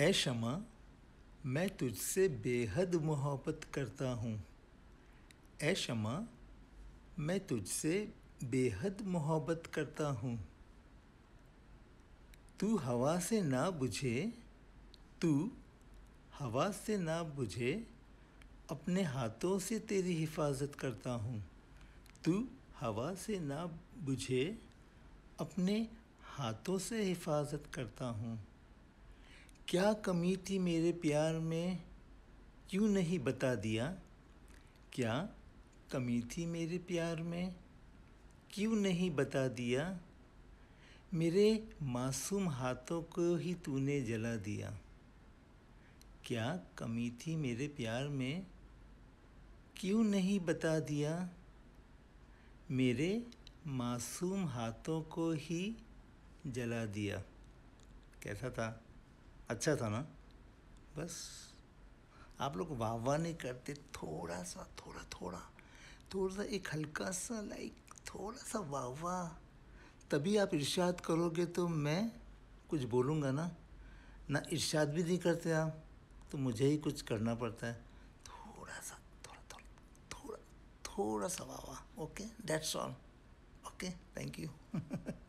ए शमा मैं तुझसे बेहद मोहब्बत करता हूँ ए शमा मैं तुझसे बेहद मोहब्बत करता हूँ तू हवा से ना बुझे तू हवा से ना बुझे अपने हाथों से तेरी हिफाजत करता हूँ तू हवा से ना बुझे अपने हाथों से हिफाजत करता हूँ क्या कमी थी मेरे प्यार में क्यों नहीं बता दिया क्या कमी थी मेरे प्यार में क्यों नहीं बता दिया मेरे मासूम हाथों को ही तूने जला दिया क्या कमी थी मेरे प्यार में क्यों नहीं बता दिया मेरे मासूम हाथों को ही जला दिया कैसा था अच्छा था ना बस आप लोग वाह वाह नहीं करते थोड़ा सा थोड़ा थोड़ा थोड़ा सा एक हल्का सा लाइक थोड़ा सा वाह वाह तभी आप इर्शाद करोगे तो मैं कुछ बोलूँगा ना ना इर्शाद भी नहीं करते आप तो मुझे ही कुछ करना पड़ता है थोड़ा सा थोड़ा थोड़ा थोड़ा थोड़ा सा वाह वाह okay that's all okay thank you